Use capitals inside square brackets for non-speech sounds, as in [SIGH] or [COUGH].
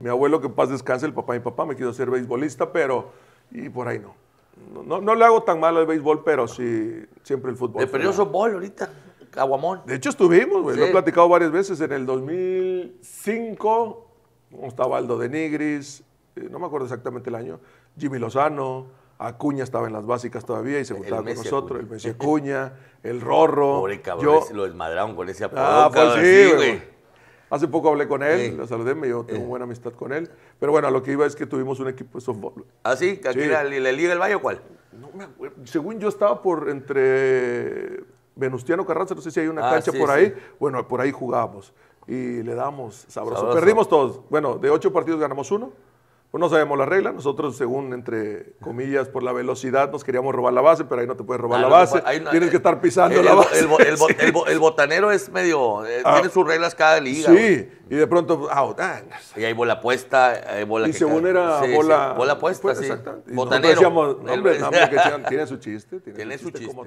Mi abuelo, que en paz descanse, el papá y mi papá, me quiso ser beisbolista, pero. Y por ahí no. No, le hago tan mal al béisbol, pero sí, siempre el fútbol. El soy bol ahorita, Aguamón. De hecho, estuvimos, güey. Lo he platicado varias veces. En el 2005, estaba Aldo de Nigris, eh, no me acuerdo exactamente el año, Jimmy Lozano, Acuña estaba en las básicas todavía y se juntaba con nosotros, el Messi Acuña, el Rorro. Pobre cabrón, lo desmadraron con ese apodo. Ah, pues sí, güey. Hace poco hablé con él, la lo saludé, yo tengo buena amistad con él. Pero bueno, lo que iba es que tuvimos un equipo de softball. ¿Ah, sí? Liga del Valle o cuál? Según yo estaba por entre Venustiano Carranza, no sé si hay una ah, cancha por ahí. Bueno, por ahí jugábamos y le damos sabroso. Perdimos todos. Bueno, de ocho partidos ganamos uno. Pues no sabemos la regla. Nosotros, según, entre comillas, por la velocidad, nos queríamos robar la base, pero ahí no te puedes robar ah, la base. Tienes eh, que estar pisando la base. El, botanero es medio. Eh, ah. tiene sus reglas cada liga. Sí, y de pronto. Ah, oh, ah, y hay bola puesta, hay bola Y según era bola. bola puesta, sí. Botanero. Decíamos, hombre, [LAUGHS] no, que tiene su chiste. Tiene, su chiste.